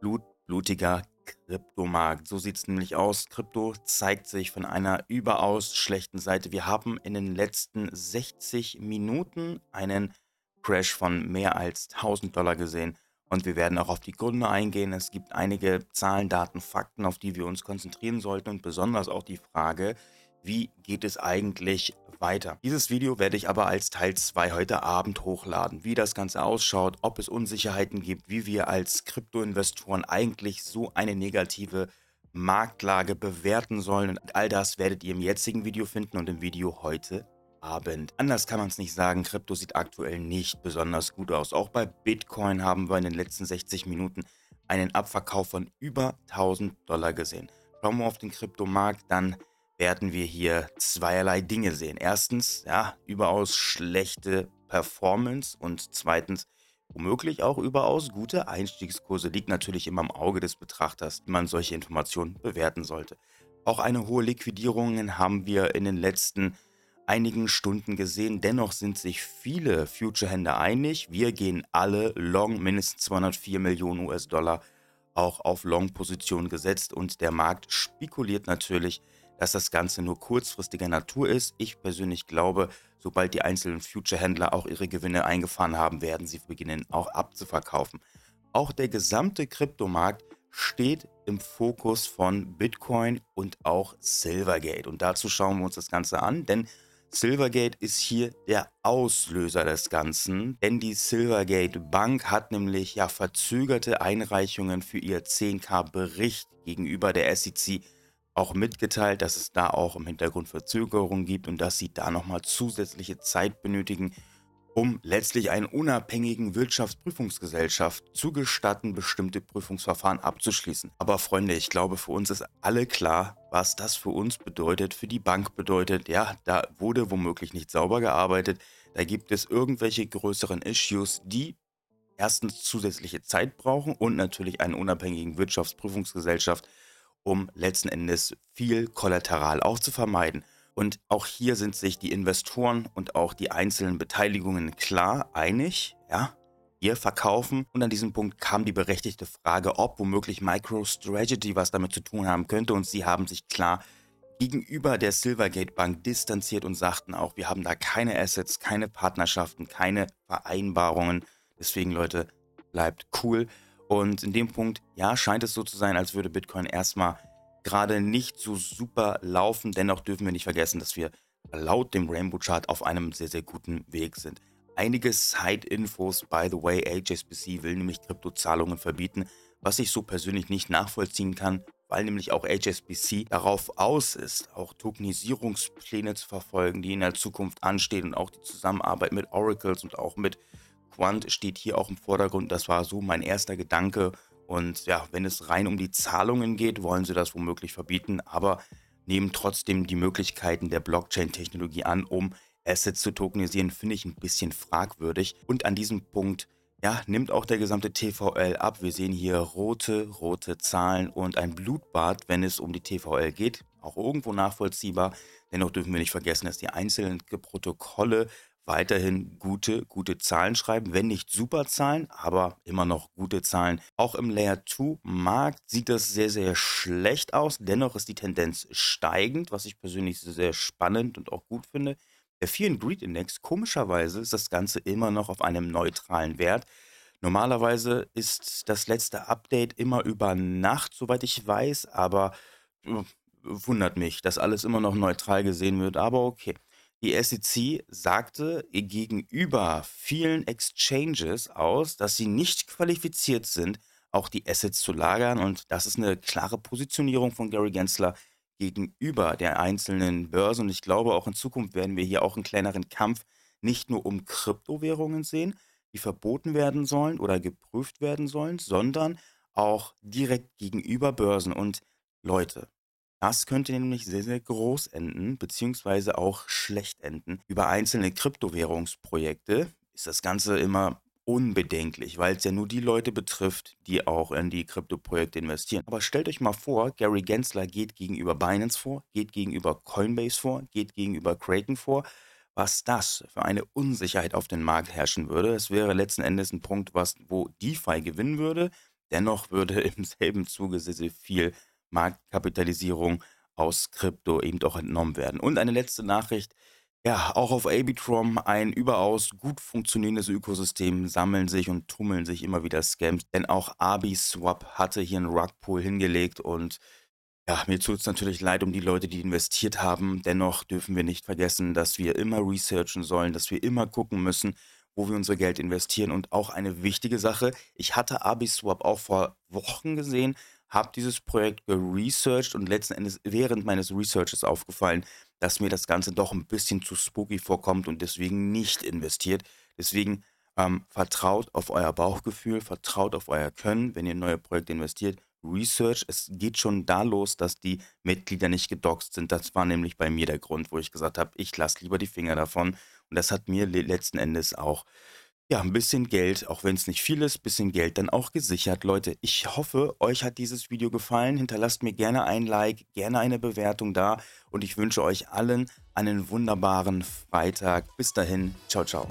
Blut, blutiger Kryptomarkt. So sieht es nämlich aus. Krypto zeigt sich von einer überaus schlechten Seite. Wir haben in den letzten 60 Minuten einen Crash von mehr als 1000 Dollar gesehen. Und wir werden auch auf die Gründe eingehen. Es gibt einige Zahlen, Daten, Fakten, auf die wir uns konzentrieren sollten und besonders auch die Frage, wie geht es eigentlich weiter. Dieses Video werde ich aber als Teil 2 heute Abend hochladen, wie das Ganze ausschaut, ob es Unsicherheiten gibt, wie wir als Kryptoinvestoren eigentlich so eine negative Marktlage bewerten sollen und all das werdet ihr im jetzigen Video finden und im Video heute Abend. Anders kann man es nicht sagen, Krypto sieht aktuell nicht besonders gut aus. Auch bei Bitcoin haben wir in den letzten 60 Minuten einen Abverkauf von über 1000 Dollar gesehen. Schauen wir auf den Kryptomarkt, dann werden wir hier zweierlei Dinge sehen. Erstens, ja, überaus schlechte Performance und zweitens, womöglich auch überaus gute Einstiegskurse. Liegt natürlich immer im Auge des Betrachters, wie man solche Informationen bewerten sollte. Auch eine hohe Liquidierung haben wir in den letzten einigen Stunden gesehen. Dennoch sind sich viele Future-Händler einig. Wir gehen alle long mindestens 204 Millionen US-Dollar auch auf Long-Positionen gesetzt und der Markt spekuliert natürlich dass das Ganze nur kurzfristiger Natur ist. Ich persönlich glaube, sobald die einzelnen Future-Händler auch ihre Gewinne eingefahren haben, werden sie beginnen auch abzuverkaufen. Auch der gesamte Kryptomarkt steht im Fokus von Bitcoin und auch Silvergate. Und dazu schauen wir uns das Ganze an, denn Silvergate ist hier der Auslöser des Ganzen, denn die Silvergate Bank hat nämlich ja verzögerte Einreichungen für ihr 10k Bericht gegenüber der SEC auch mitgeteilt, dass es da auch im Hintergrund Verzögerungen gibt und dass sie da nochmal zusätzliche Zeit benötigen, um letztlich einen unabhängigen Wirtschaftsprüfungsgesellschaft zu gestatten, bestimmte Prüfungsverfahren abzuschließen. Aber Freunde, ich glaube, für uns ist alle klar, was das für uns bedeutet, für die Bank bedeutet. Ja, da wurde womöglich nicht sauber gearbeitet, da gibt es irgendwelche größeren Issues, die erstens zusätzliche Zeit brauchen und natürlich einen unabhängigen Wirtschaftsprüfungsgesellschaft um letzten Endes viel Kollateral auch zu vermeiden. Und auch hier sind sich die Investoren und auch die einzelnen Beteiligungen klar einig, ja, ihr verkaufen. Und an diesem Punkt kam die berechtigte Frage, ob womöglich MicroStrategy was damit zu tun haben könnte. Und sie haben sich klar gegenüber der Silvergate Bank distanziert und sagten auch, wir haben da keine Assets, keine Partnerschaften, keine Vereinbarungen. Deswegen Leute, bleibt cool. Und in dem Punkt, ja, scheint es so zu sein, als würde Bitcoin erstmal gerade nicht so super laufen. Dennoch dürfen wir nicht vergessen, dass wir laut dem Rainbow Chart auf einem sehr, sehr guten Weg sind. Einige Side-Infos, by the way, HSBC will nämlich Kryptozahlungen verbieten, was ich so persönlich nicht nachvollziehen kann, weil nämlich auch HSBC darauf aus ist, auch Tokenisierungspläne zu verfolgen, die in der Zukunft anstehen und auch die Zusammenarbeit mit Oracles und auch mit Quant steht hier auch im Vordergrund. Das war so mein erster Gedanke. Und ja, wenn es rein um die Zahlungen geht, wollen sie das womöglich verbieten, aber nehmen trotzdem die Möglichkeiten der Blockchain-Technologie an, um Assets zu tokenisieren, finde ich ein bisschen fragwürdig. Und an diesem Punkt ja, nimmt auch der gesamte TVL ab. Wir sehen hier rote, rote Zahlen und ein Blutbad, wenn es um die TVL geht. Auch irgendwo nachvollziehbar. Dennoch dürfen wir nicht vergessen, dass die einzelnen Protokolle weiterhin gute, gute Zahlen schreiben, wenn nicht super Zahlen, aber immer noch gute Zahlen. Auch im Layer 2 Markt sieht das sehr, sehr schlecht aus. Dennoch ist die Tendenz steigend, was ich persönlich sehr spannend und auch gut finde. Der Fear and Greed Index, komischerweise ist das Ganze immer noch auf einem neutralen Wert. Normalerweise ist das letzte Update immer über Nacht, soweit ich weiß, aber hm, wundert mich, dass alles immer noch neutral gesehen wird, aber okay. Die SEC sagte gegenüber vielen Exchanges aus, dass sie nicht qualifiziert sind, auch die Assets zu lagern. Und das ist eine klare Positionierung von Gary Gensler gegenüber der einzelnen Börse. Und ich glaube, auch in Zukunft werden wir hier auch einen kleineren Kampf nicht nur um Kryptowährungen sehen, die verboten werden sollen oder geprüft werden sollen, sondern auch direkt gegenüber Börsen. Und Leute, das könnte nämlich sehr, sehr groß enden, beziehungsweise auch schlecht enden. Über einzelne Kryptowährungsprojekte ist das Ganze immer unbedenklich, weil es ja nur die Leute betrifft, die auch in die Kryptoprojekte investieren. Aber stellt euch mal vor, Gary Gensler geht gegenüber Binance vor, geht gegenüber Coinbase vor, geht gegenüber Kraken vor. Was das für eine Unsicherheit auf den Markt herrschen würde, es wäre letzten Endes ein Punkt, was, wo DeFi gewinnen würde. Dennoch würde im selben Zuge sehr, sehr viel Marktkapitalisierung aus Krypto eben doch entnommen werden. Und eine letzte Nachricht. Ja, auch auf Abitrom ein überaus gut funktionierendes Ökosystem sammeln sich und tummeln sich immer wieder Scams, denn auch Abiswap hatte hier einen Rugpool hingelegt und ja, mir tut es natürlich leid um die Leute, die investiert haben. Dennoch dürfen wir nicht vergessen, dass wir immer researchen sollen, dass wir immer gucken müssen, wo wir unser Geld investieren. Und auch eine wichtige Sache, ich hatte Abiswap auch vor Wochen gesehen, habe dieses Projekt geresearched und letzten Endes während meines Researches aufgefallen, dass mir das Ganze doch ein bisschen zu spooky vorkommt und deswegen nicht investiert. Deswegen ähm, vertraut auf euer Bauchgefühl, vertraut auf euer Können, wenn ihr in neue Projekte investiert. Research, es geht schon da los, dass die Mitglieder nicht gedoxt sind. Das war nämlich bei mir der Grund, wo ich gesagt habe, ich lasse lieber die Finger davon. Und das hat mir letzten Endes auch ja, ein bisschen Geld, auch wenn es nicht viel ist, bisschen Geld dann auch gesichert. Leute, ich hoffe, euch hat dieses Video gefallen. Hinterlasst mir gerne ein Like, gerne eine Bewertung da und ich wünsche euch allen einen wunderbaren Freitag. Bis dahin, ciao, ciao.